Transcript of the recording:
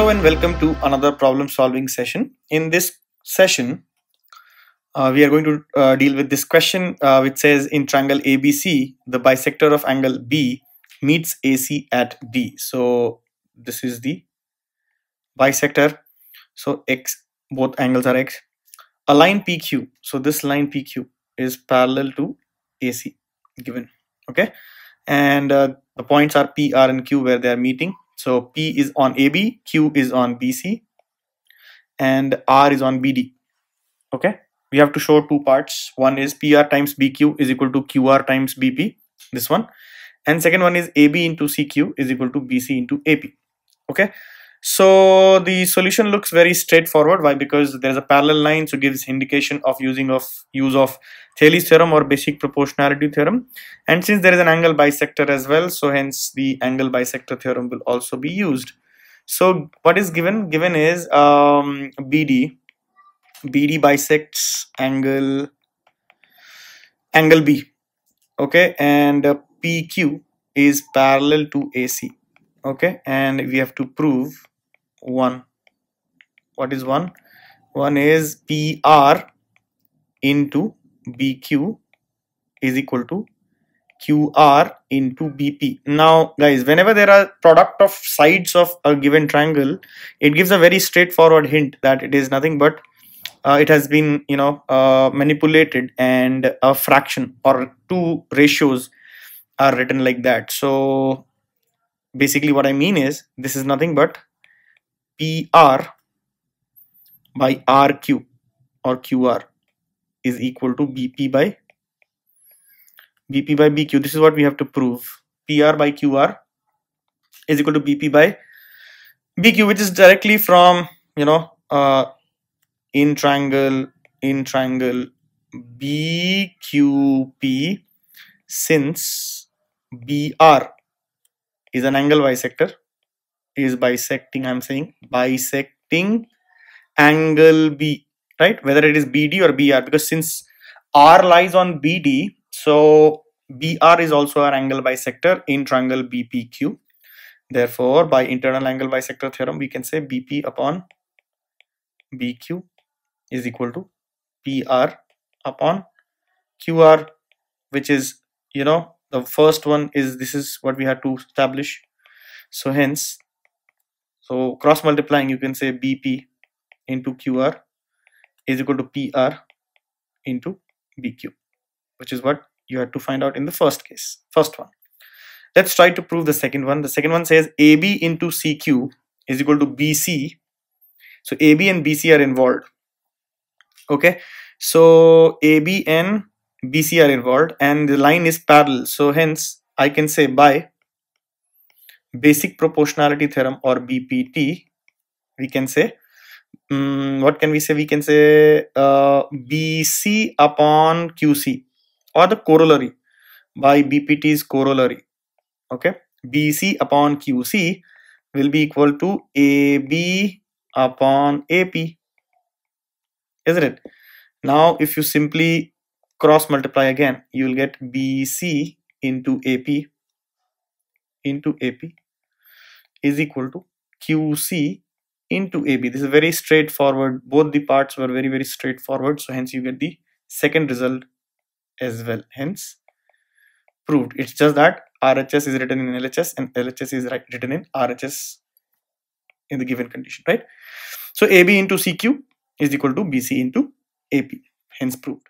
Hello and welcome to another problem solving session. In this session, uh, we are going to uh, deal with this question uh, which says in triangle ABC, the bisector of angle B meets AC at D. So this is the bisector. So X, both angles are X. A line PQ, so this line PQ is parallel to AC given, okay? And uh, the points are P, R and Q where they are meeting so P is on AB, Q is on BC, and R is on BD. Okay, we have to show two parts. One is PR times BQ is equal to QR times BP, this one. And second one is AB into CQ is equal to BC into AP. Okay, so the solution looks very straightforward. Why? Because there's a parallel line, so gives indication of using of use of Thales theorem or basic proportionality theorem. And since there is an angle bisector as well, so hence the angle bisector theorem will also be used. So what is given? Given is um, BD. BD bisects angle angle B. Okay, and uh, PQ is parallel to AC. Okay, and we have to prove 1 what is 1 1 is PR into BQ is equal to QR into BP. Now guys, whenever there are product of sides of a given triangle, it gives a very straightforward hint that it is nothing but uh, it has been, you know, uh, manipulated and a fraction or two ratios are written like that. So basically what I mean is this is nothing but PR by RQ or QR is equal to BP by BP by BQ. This is what we have to prove. PR by QR is equal to BP by BQ, which is directly from, you know, uh, in triangle, in triangle BQP since BR is an angle bisector is bisecting i'm saying bisecting angle b right whether it is bd or br because since r lies on bd so br is also our angle bisector in triangle bpq therefore by internal angle bisector theorem we can say bp upon bq is equal to pr upon qr which is you know the first one is this is what we had to establish so hence so cross multiplying, you can say BP into QR is equal to PR into BQ, which is what you had to find out in the first case, first one. Let's try to prove the second one. The second one says AB into CQ is equal to BC. So AB and BC are involved. Okay, so AB and BC are involved and the line is parallel. So hence I can say by basic proportionality theorem or bpt we can say um, what can we say we can say uh, bc upon qc or the corollary by bpt's corollary okay bc upon qc will be equal to ab upon ap isn't it now if you simply cross multiply again you will get bc into ap into ap is equal to QC into AB. This is very straightforward. Both the parts were very, very straightforward. So hence you get the second result as well. Hence proved. It's just that RHS is written in LHS and LHS is written in RHS in the given condition, right? So AB into CQ is equal to BC into AP, hence proved.